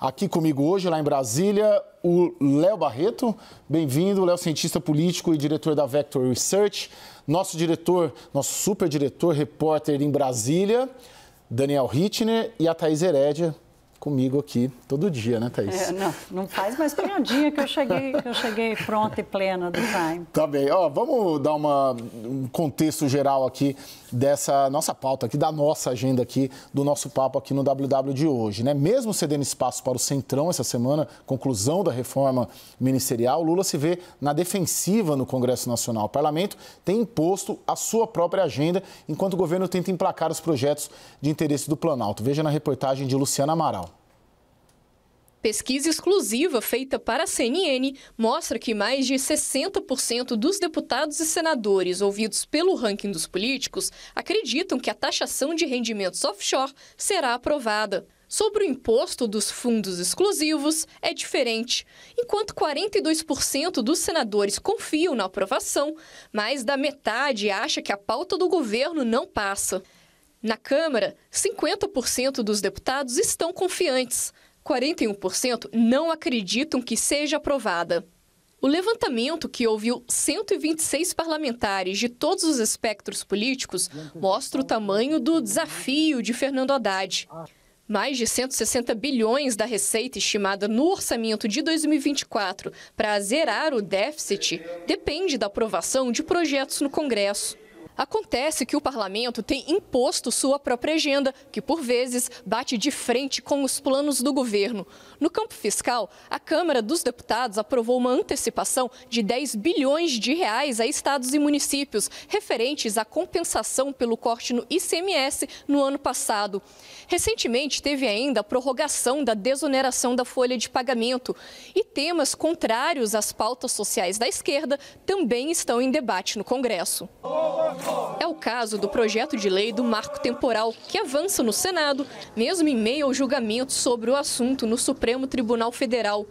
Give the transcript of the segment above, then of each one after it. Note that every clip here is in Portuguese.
Aqui comigo hoje, lá em Brasília, o Léo Barreto. Bem-vindo, Léo, cientista político e diretor da Vector Research. Nosso diretor, nosso super diretor, repórter em Brasília, Daniel Hitner e a Thais Herédia, comigo aqui todo dia, né, Thaís? É, não, não faz mais tem um dia que eu cheguei, que eu cheguei pronta e plena do time. Tá bem, ó, vamos dar uma, um contexto geral aqui dessa nossa pauta aqui, da nossa agenda aqui, do nosso papo aqui no WW de hoje, né? Mesmo cedendo espaço para o Centrão essa semana, conclusão da reforma ministerial, Lula se vê na defensiva no Congresso Nacional. O parlamento tem imposto a sua própria agenda, enquanto o governo tenta emplacar os projetos de interesse do Planalto. Veja na reportagem de Luciana Amaral. Pesquisa exclusiva feita para a CNN mostra que mais de 60% dos deputados e senadores ouvidos pelo ranking dos políticos acreditam que a taxação de rendimentos offshore será aprovada. Sobre o imposto dos fundos exclusivos, é diferente. Enquanto 42% dos senadores confiam na aprovação, mais da metade acha que a pauta do governo não passa. Na Câmara, 50% dos deputados estão confiantes, 41% não acreditam que seja aprovada. O levantamento, que ouviu 126 parlamentares de todos os espectros políticos, mostra o tamanho do desafio de Fernando Haddad. Mais de 160 bilhões da receita estimada no orçamento de 2024 para zerar o déficit depende da aprovação de projetos no Congresso. Acontece que o parlamento tem imposto sua própria agenda, que por vezes bate de frente com os planos do governo. No campo fiscal, a Câmara dos Deputados aprovou uma antecipação de 10 bilhões de reais a estados e municípios, referentes à compensação pelo corte no ICMS no ano passado. Recentemente, teve ainda a prorrogação da desoneração da folha de pagamento. E temas contrários às pautas sociais da esquerda também estão em debate no Congresso. É o caso do projeto de lei do marco temporal, que avança no Senado, mesmo em meio ao julgamento sobre o assunto no Supremo Tribunal Federal.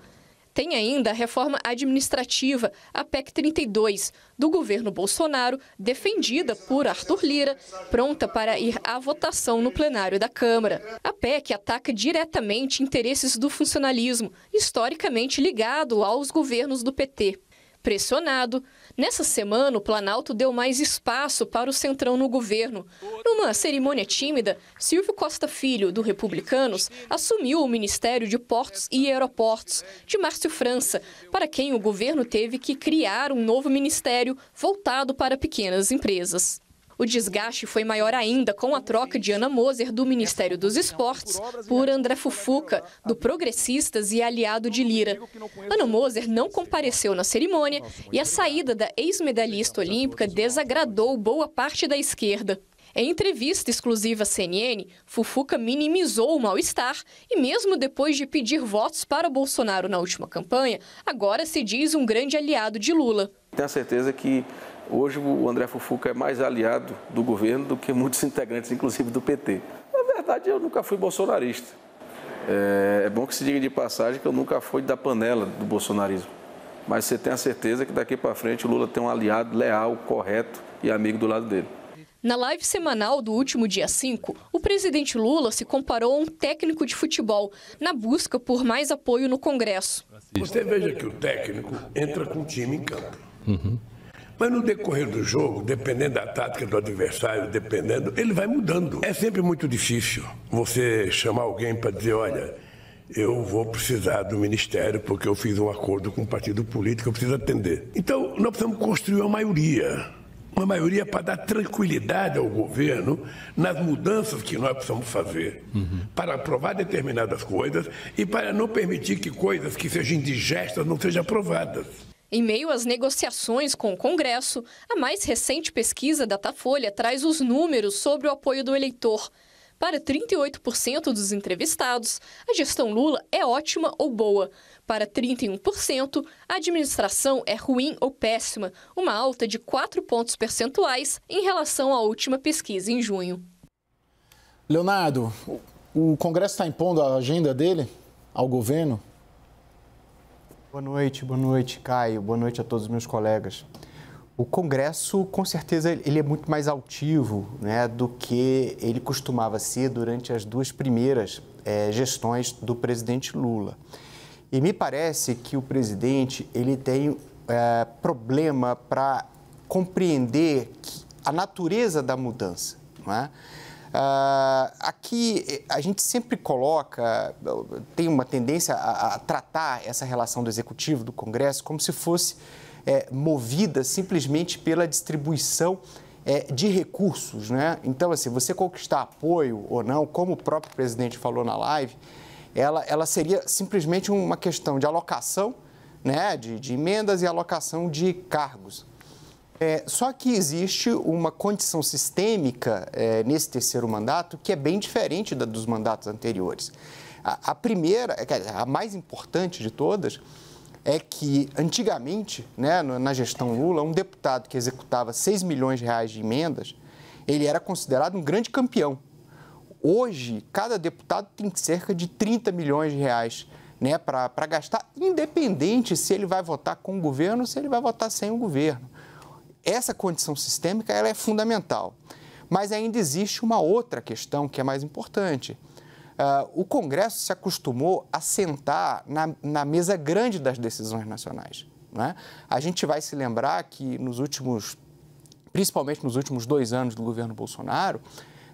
Tem ainda a reforma administrativa, a PEC 32, do governo Bolsonaro, defendida por Arthur Lira, pronta para ir à votação no plenário da Câmara. A PEC ataca diretamente interesses do funcionalismo, historicamente ligado aos governos do PT. Pressionado, Nessa semana, o Planalto deu mais espaço para o centrão no governo. Numa cerimônia tímida, Silvio Costa Filho, do Republicanos, assumiu o Ministério de Portos e Aeroportos, de Márcio França, para quem o governo teve que criar um novo ministério voltado para pequenas empresas. O desgaste foi maior ainda com a troca de Ana Moser do Ministério dos Esportes por André Fufuca, do Progressistas e aliado de Lira. Ana Moser não compareceu na cerimônia e a saída da ex-medalhista olímpica desagradou boa parte da esquerda. Em entrevista exclusiva à CNN, Fufuca minimizou o mal-estar e, mesmo depois de pedir votos para Bolsonaro na última campanha, agora se diz um grande aliado de Lula. Tenho certeza que Hoje o André Fufuca é mais aliado do governo do que muitos integrantes, inclusive do PT. Na verdade, eu nunca fui bolsonarista. É, é bom que se diga de passagem que eu nunca fui da panela do bolsonarismo. Mas você tem a certeza que daqui para frente o Lula tem um aliado leal, correto e amigo do lado dele. Na live semanal do último dia 5, o presidente Lula se comparou a um técnico de futebol na busca por mais apoio no Congresso. Você veja que o técnico entra com o time em campo. Uhum. Mas no decorrer do jogo, dependendo da tática do adversário, dependendo, ele vai mudando. É sempre muito difícil você chamar alguém para dizer, olha, eu vou precisar do ministério porque eu fiz um acordo com um partido político, eu preciso atender. Então, nós precisamos construir uma maioria. Uma maioria para dar tranquilidade ao governo nas mudanças que nós precisamos fazer, uhum. para aprovar determinadas coisas e para não permitir que coisas que sejam indigestas não sejam aprovadas. Em meio às negociações com o Congresso, a mais recente pesquisa Datafolha traz os números sobre o apoio do eleitor. Para 38% dos entrevistados, a gestão Lula é ótima ou boa. Para 31%, a administração é ruim ou péssima, uma alta de 4 pontos percentuais em relação à última pesquisa em junho. Leonardo, o Congresso está impondo a agenda dele ao governo? Boa noite, boa noite, Caio. Boa noite a todos os meus colegas. O Congresso, com certeza, ele é muito mais altivo né, do que ele costumava ser durante as duas primeiras é, gestões do presidente Lula. E me parece que o presidente ele tem é, problema para compreender a natureza da mudança. Não é? Uh, aqui a gente sempre coloca, tem uma tendência a, a, tratar essa relação do Executivo, do Congresso, como se fosse é, movida simplesmente pela distribuição é, de recursos. Né? Então, assim, você conquistar apoio ou não, como o próprio presidente falou na live, ela, ela seria simplesmente uma questão de alocação né, de, de emendas e alocação de cargos. É, só que existe uma condição sistêmica é, nesse terceiro mandato que é bem diferente da dos mandatos anteriores. A, a primeira, a mais importante de todas, é que antigamente, né, na gestão Lula, um deputado que executava 6 milhões de reais de emendas, ele era considerado um grande campeão. Hoje, cada deputado tem cerca de 30 milhões de reais né, para gastar, independente se ele vai votar com o governo ou se ele vai votar sem o governo. Essa condição sistêmica ela é fundamental. Mas ainda existe uma outra questão que é mais importante. Uh, o Congresso se acostumou a sentar na, na mesa grande das decisões nacionais. Né? A gente vai se lembrar que nos últimos, principalmente nos últimos dois anos do governo Bolsonaro,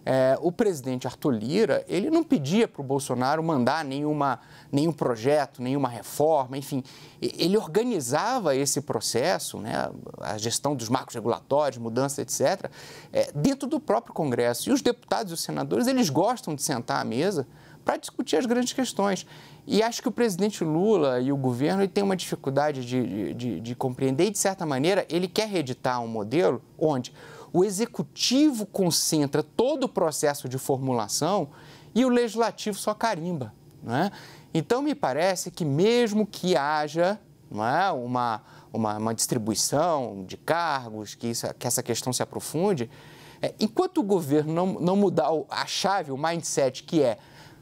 é, o presidente Arthur Lira, ele não pedia para o Bolsonaro mandar nenhuma, nenhum projeto, nenhuma reforma, enfim, ele organizava esse processo, né, a gestão dos marcos regulatórios, mudança, etc., é, dentro do próprio Congresso. E os deputados e os senadores, eles gostam de sentar à mesa para discutir as grandes questões. E acho que o presidente Lula e o governo têm uma dificuldade de, de, de compreender e, de certa maneira, ele quer reeditar um modelo onde o executivo concentra todo o processo de formulação e o legislativo só carimba. Né? Então, me parece que, mesmo que haja é, uma, uma, uma, distribuição de cargos, que, isso, que essa questão se aprofunde, é, enquanto o governo não, não mudar a chave, o mindset que é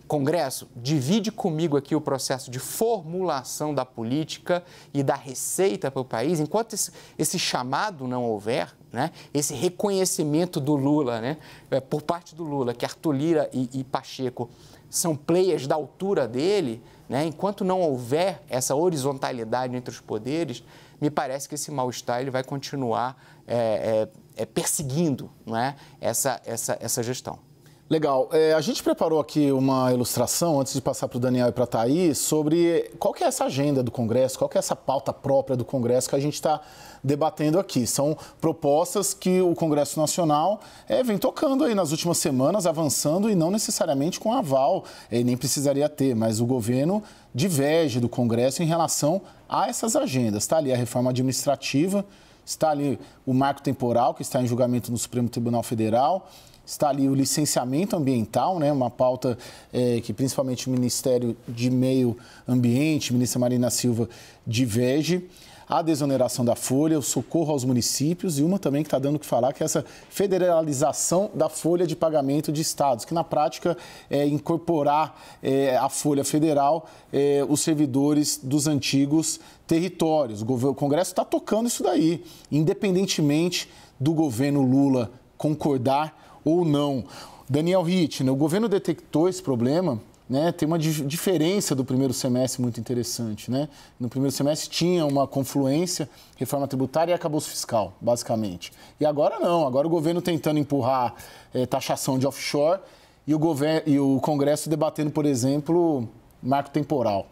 Congresso, divide comigo aqui o processo de formulação da política e da receita para o país. Enquanto esse, esse chamado não houver, né, esse reconhecimento do Lula, né, é, por parte do Lula, que Arthur Lira e, e Pacheco são players da altura dele, né, enquanto não houver essa horizontalidade entre os poderes, me parece que esse mal-estar ele vai continuar é, é, é, perseguindo é, essa, essa, essa gestão. Legal. É, a gente preparou aqui uma ilustração, antes de passar para o Daniel e para a Thaís, sobre qual que é essa agenda do Congresso, qual que é essa pauta própria do Congresso que a gente está debatendo aqui. São propostas que o Congresso Nacional é, vem tocando aí nas últimas semanas, avançando e não necessariamente com aval, é, nem precisaria ter, mas o governo diverge do Congresso em relação a essas agendas. Está ali a reforma administrativa, está ali o marco temporal que está em julgamento no Supremo Tribunal Federal, está ali o licenciamento ambiental, né, uma pauta é, que principalmente o Ministério de Meio Ambiente, ministra Marina Silva, diverge. A desoneração da folha, o socorro aos municípios e uma também que está dando o que falar, que é essa federalização da folha de pagamento de estados, que na prática é incorporar é, a folha federal, é, os servidores dos antigos territórios. O Congresso está tocando isso daí, independentemente do governo Lula concordar ou não. Daniel Ritt, né, o governo detectou esse problema né, tem uma diferença do primeiro semestre muito interessante. Né? No primeiro semestre tinha uma confluência, reforma tributária e acabouço fiscal, basicamente. E agora não, agora o governo tentando empurrar é, taxação de offshore e o, e o Congresso debatendo, por exemplo, marco temporal.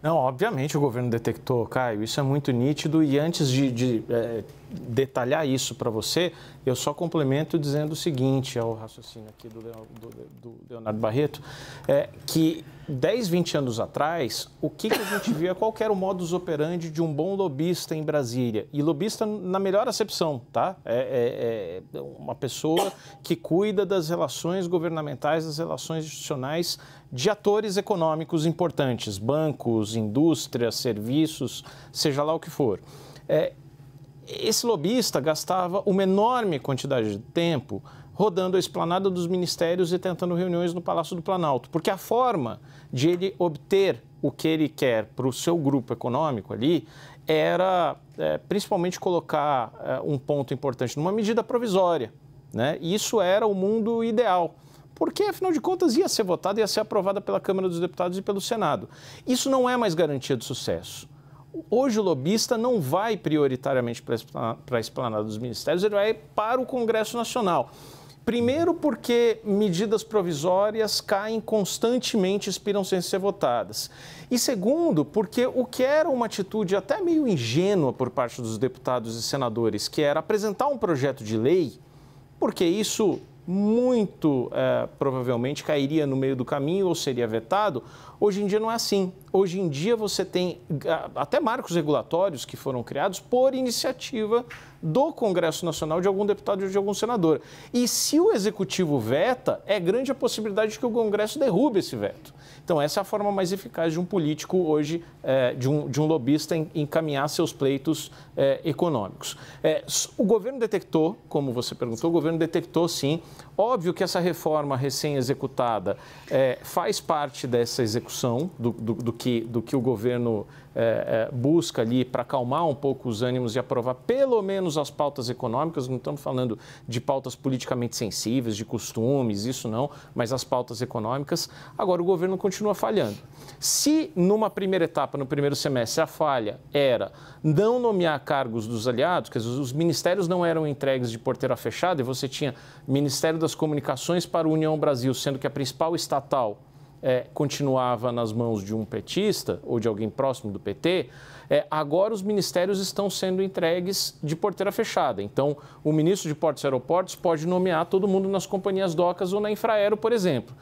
Não, obviamente o governo detectou, Caio, isso é muito nítido. E antes de, de é, detalhar isso para você, eu só complemento dizendo o seguinte ao raciocínio aqui do, do, do Leonardo Barreto, é, que 10, 20 anos atrás, o que, que a gente via, qual era o modus operandi de um bom lobista em Brasília? E lobista na melhor acepção, tá? É, é, é uma pessoa que cuida das relações governamentais, das relações institucionais de atores econômicos importantes, bancos, indústrias, serviços, seja lá o que for. É, esse lobista gastava uma enorme quantidade de tempo rodando a esplanada dos ministérios e tentando reuniões no Palácio do Planalto. Porque a forma de ele obter o que ele quer para o seu grupo econômico ali era é, principalmente colocar é, um ponto importante numa medida provisória. Né? Isso era o mundo ideal porque afinal de contas ia ser votada, ia ser aprovada pela Câmara dos Deputados e pelo Senado. Isso não é mais garantia de sucesso. Hoje o lobista não vai prioritariamente para a esplanada dos ministérios, ele vai para o Congresso Nacional. Primeiro, porque medidas provisórias caem constantemente, expiram sem ser votadas. E segundo, porque o que era uma atitude até meio ingênua por parte dos deputados e senadores, que era apresentar um projeto de lei, porque isso muito é, provavelmente cairia no meio do caminho ou seria vetado. Hoje em dia não é assim. Hoje em dia você tem até marcos regulatórios que foram criados por iniciativa do Congresso Nacional de algum deputado ou de algum senador. E se o executivo veta, é grande a possibilidade de que o Congresso derrube esse veto. Então, essa é a forma mais eficaz de um político hoje, é, de, um, de um lobista, encaminhar seus pleitos é, econômicos. É, o governo detectou, como você perguntou, o governo detectou sim. Óbvio que essa reforma recém-executada é, faz parte dessa execução, do, do, do, que, do que o governo é, é, busca ali para acalmar um pouco os ânimos e aprovar pelo menos as pautas econômicas. Não estamos falando de pautas politicamente sensíveis, de costumes, isso não, mas as pautas econômicas. Agora, o governo continua continua falhando. Se numa primeira etapa, no primeiro semestre, a falha era não nomear cargos dos aliados, quer dizer, os ministérios não eram entregues de porteira fechada e você tinha Ministério das Comunicações para a União Brasil, sendo que a principal estatal é, continuava nas mãos de um petista ou de alguém próximo do PT, é, agora os ministérios estão sendo entregues de porteira fechada. Então, o ministro de Portos e Aeroportos pode nomear todo mundo nas companhias docas ou na Infraero, por exemplo.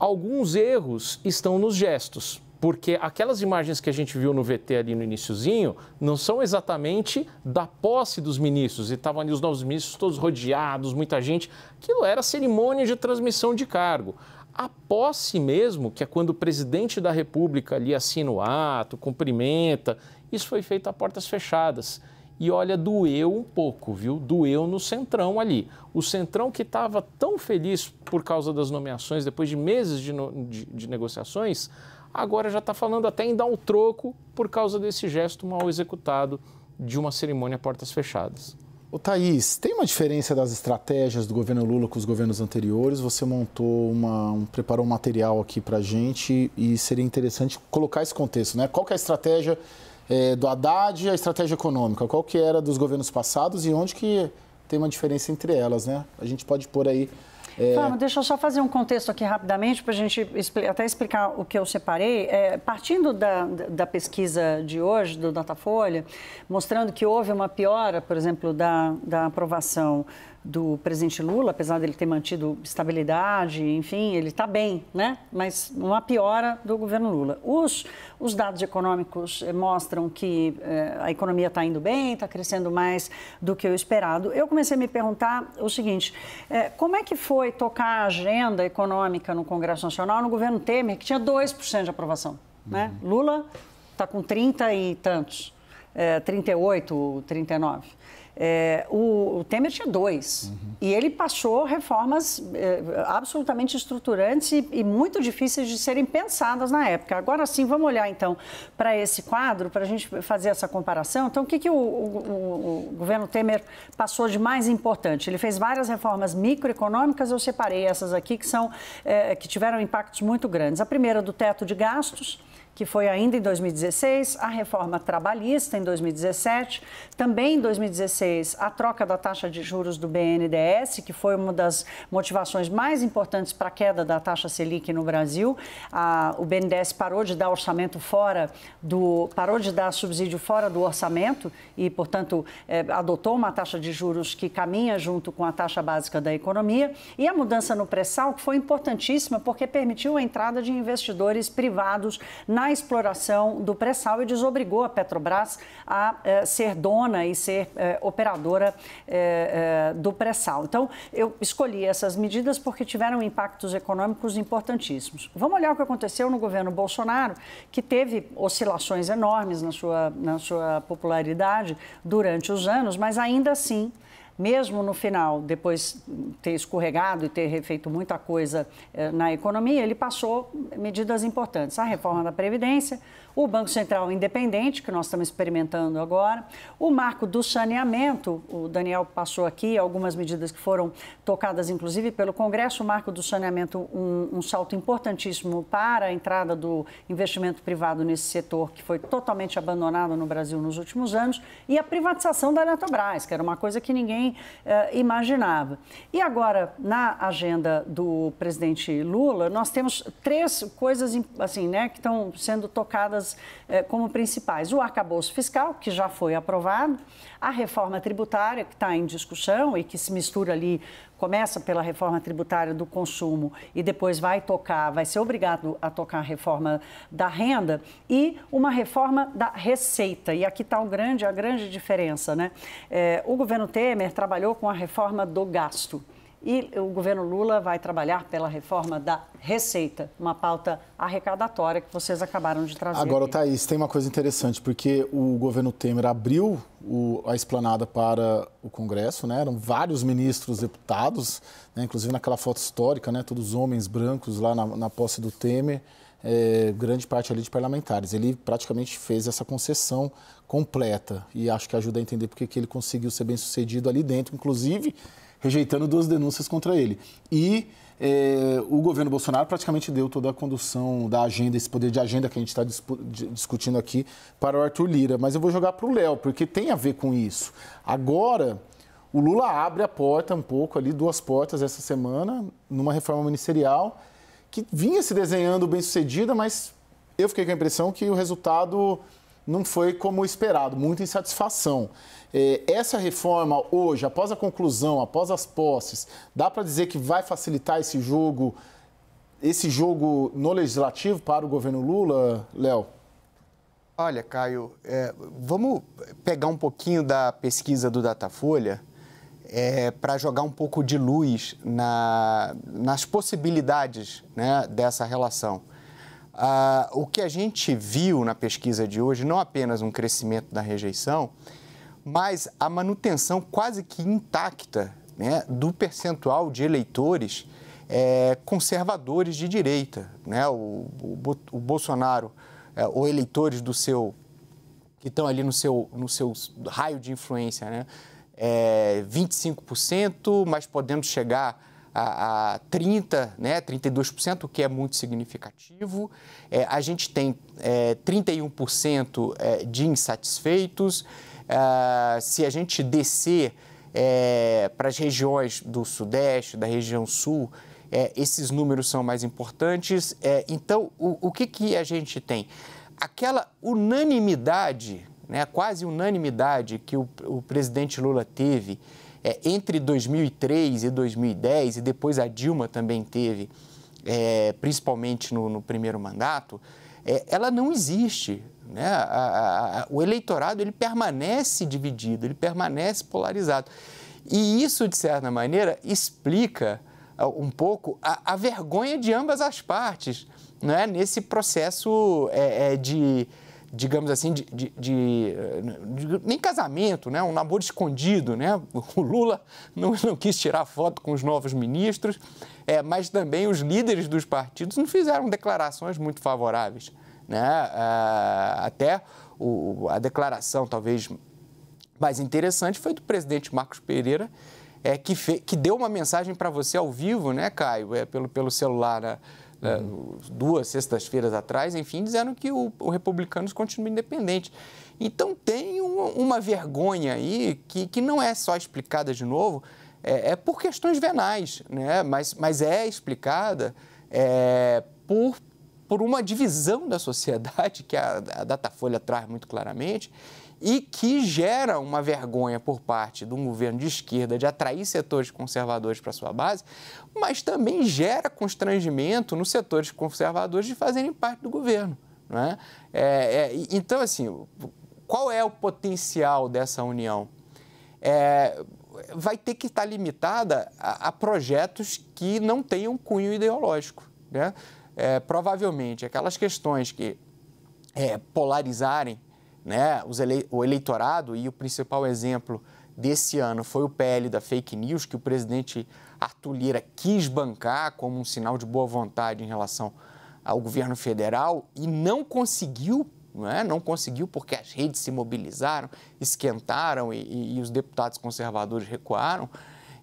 Alguns erros estão nos gestos, porque aquelas imagens que a gente viu no VT ali no iníciozinho não são exatamente da posse dos ministros, e estavam ali os novos ministros todos rodeados, muita gente. Aquilo era cerimônia de transmissão de cargo. A posse mesmo, que é quando o presidente da República ali assina o ato, cumprimenta, isso foi feito a portas fechadas. E olha, doeu um pouco, viu? Doeu no Centrão ali. O Centrão que estava tão feliz por causa das nomeações, depois de meses de, no... de, de negociações, agora já está falando até em dar um troco por causa desse gesto mal executado de uma cerimônia a portas fechadas. O Thaís, tem uma diferença das estratégias do governo Lula com os governos anteriores? Você montou uma, um, preparou um material aqui para gente e seria interessante colocar esse contexto, né? Qual é a estratégia é, do Haddad e a estratégia econômica? Qual que era dos governos passados e onde que tem uma diferença entre elas, né? A gente pode pôr aí é... Fama, deixa eu só fazer um contexto aqui rapidamente para a gente até explicar o que eu separei. É, partindo da, da, pesquisa de hoje, do Datafolha, mostrando que houve uma piora, por exemplo, da, da aprovação do presidente Lula, apesar dele ter mantido estabilidade, enfim, ele está bem, né? Mas uma piora do governo Lula. Os, os dados econômicos eh, mostram que eh, a economia está indo bem, está crescendo mais do que o esperado. Eu comecei a me perguntar o seguinte: eh, como é que foi tocar a agenda econômica no Congresso Nacional no governo Temer, que tinha 2% de aprovação? Né? Uhum. Né? Lula está com 30 e tantos, eh, 38, 39. É, o, o, Temer tinha dois. Uhum. E ele passou reformas é, absolutamente estruturantes e, e, muito difíceis de serem pensadas na época. Agora sim, vamos olhar então para esse quadro, para a gente fazer essa comparação. Então, o que, que o, o, o, governo Temer passou de mais importante? Ele fez várias reformas microeconômicas, eu separei essas aqui que, são, é, que tiveram impactos muito grandes. A primeira do teto de gastos que foi ainda em 2016, a reforma trabalhista em 2017, também em 2016 a troca da taxa de juros do BNDES, que foi uma das motivações mais importantes para a queda da taxa Selic no Brasil. A, o BNDES parou de dar orçamento fora do parou de dar subsídio fora do orçamento e, portanto, é, adotou uma taxa de juros que caminha junto com a taxa básica da economia e a mudança no pré-sal que foi importantíssima porque permitiu a entrada de investidores privados na na exploração do pré-sal e desobrigou a Petrobras a eh, ser dona e ser eh, operadora eh, eh, do pré-sal. Então, eu escolhi essas medidas porque tiveram impactos econômicos importantíssimos. Vamos olhar o que aconteceu no governo Bolsonaro, que teve oscilações enormes na sua, na sua popularidade durante os anos, mas ainda assim mesmo no final, depois ter escorregado e ter feito muita coisa eh, na economia, ele passou medidas importantes. A reforma da Previdência, o Banco Central Independente, que nós estamos experimentando agora, o marco do saneamento, o Daniel passou aqui algumas medidas que foram tocadas, inclusive, pelo Congresso, o marco do saneamento, um, um salto importantíssimo para a entrada do investimento privado nesse setor, que foi totalmente abandonado no Brasil nos últimos anos, e a privatização da Eletrobras, que era uma coisa que ninguém eh, imaginava. E agora, na agenda do presidente Lula, nós temos três coisas assim, né, que estão sendo tocadas eh, como principais. O arcabouço fiscal, que já foi aprovado, a reforma tributária, que está em discussão e que se mistura ali, começa pela reforma tributária do consumo e depois vai tocar, vai ser obrigado a tocar a reforma da renda e uma reforma da receita. E aqui está o grande, a grande diferença. Né? Eh, o governo Temer trabalhou com a reforma do gasto. E o governo Lula vai trabalhar pela reforma da Receita, uma pauta arrecadatória que vocês acabaram de trazer. Agora, aqui. Thaís, tem uma coisa interessante, porque o governo Temer abriu o, a esplanada para o Congresso, né? eram vários ministros, deputados, né? inclusive naquela foto histórica, né? todos homens brancos lá na, na posse do Temer. É, grande parte ali de parlamentares. Ele praticamente fez essa concessão completa e acho que ajuda a entender porque que ele conseguiu ser bem sucedido ali dentro, inclusive rejeitando duas denúncias contra ele. E é, o governo Bolsonaro praticamente deu toda a condução da agenda, esse poder de agenda que a gente está discutindo aqui, para o Arthur Lira. Mas eu vou jogar para o Léo, porque tem a ver com isso. Agora, o Lula abre a porta um pouco ali, duas portas essa semana, numa reforma ministerial que vinha se desenhando bem sucedida, mas eu fiquei com a impressão que o resultado não foi como esperado, muita insatisfação. Eh, essa reforma hoje, após a conclusão, após as posses, dá para dizer que vai facilitar esse jogo, esse jogo no legislativo para o governo Lula, Léo? Olha, Caio, é, vamos pegar um pouquinho da pesquisa do Datafolha é, para jogar um pouco de luz na, nas possibilidades né, dessa relação ah, o que a gente viu na pesquisa de hoje, não apenas um crescimento da rejeição, mas a manutenção quase que intacta né, do percentual de eleitores é, conservadores de direita. Né? O, o, o Bolsonaro, é, ou eleitores do seu que estão ali no seu, no seu raio de influência, né? É, eh, 25%, mas podendo chegar a, a 30, né, 32%, o que é muito significativo. É, a gente tem é, 31% é, de insatisfeitos. É, se a gente descer é, para as regiões do Sudeste, da região Sul, esses números são mais importantes. então, o, o que, que a gente tem? Aquela unanimidade, né, quase unanimidade que o, o presidente Lula teve é, entre 2003 e 2010, e depois a Dilma também teve, é, principalmente no, no, primeiro mandato, é, ela não existe. Né? A, a, a, o eleitorado ele permanece dividido, ele permanece polarizado. E isso, de certa maneira, explica um pouco a, vergonha de ambas as partes né? nesse processo é, é, de digamos assim, de, de, de, eh, nem casamento, né? um namoro escondido. Né? O Lula não, não quis tirar foto com os novos ministros, é, mas também os líderes dos partidos não fizeram declarações muito favoráveis. Né? Ah, até o, a declaração talvez mais interessante foi do presidente Marcos Pereira, é, que, fe, que deu uma mensagem para você ao vivo, né, Caio, é, pelo, pelo celular. Né? uhum. duas sextas-feiras atrás, enfim, disseram que o, o Republicanos continua independente. Então tem uma, uma vergonha aí que, que não é só explicada de novo, é, é por questões venais, né? mas, mas é explicada é, por, por uma divisão da sociedade que a, a Datafolha traz muito claramente e que gera uma vergonha por parte de um governo de esquerda de atrair setores conservadores para sua base, mas também gera constrangimento nos setores conservadores de fazerem parte do governo. Né? É, é, então, assim, qual é o potencial dessa união? É, vai ter que estar tá limitada a, a projetos que não tenham cunho ideológico. Né? É, provavelmente, aquelas questões que é, polarizarem né? Ele... o eleitorado, e o principal exemplo desse ano foi o PL da fake news, que o presidente Arthur Lira quis bancar como um sinal de boa vontade em relação ao governo federal e não conseguiu, não, é? não conseguiu porque as redes se mobilizaram, esquentaram e, e, e os deputados conservadores recuaram.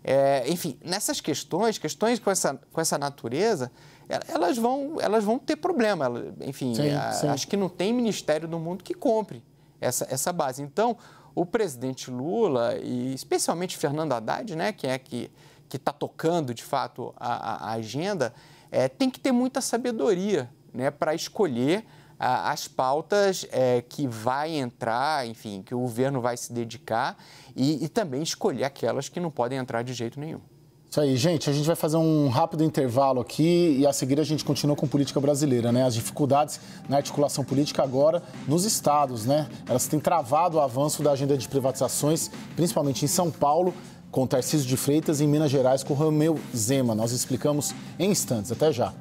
É, enfim, nessas questões, questões com essa, com essa natureza, é, elas vão, elas vão ter problema. Enfim, sim, a, é, sim. acho que não tem ministério do mundo que compre essa, essa base. Então, o presidente Lula e especialmente Fernando Haddad, né, que é que que está tocando de fato a, a agenda, é, tem que ter muita sabedoria né, para escolher a, as pautas é, que vai entrar, enfim, que o governo vai se dedicar e, e também escolher aquelas que não podem entrar de jeito nenhum. Isso aí, gente. A gente vai fazer um rápido intervalo aqui e a seguir a gente continua com política brasileira, né? As dificuldades na articulação política agora nos estados, né? Elas têm travado o avanço da agenda de privatizações, principalmente em São Paulo, com Tarcísio de Freitas, e em Minas Gerais, com Romeu Zema. Nós explicamos em instantes. Até já.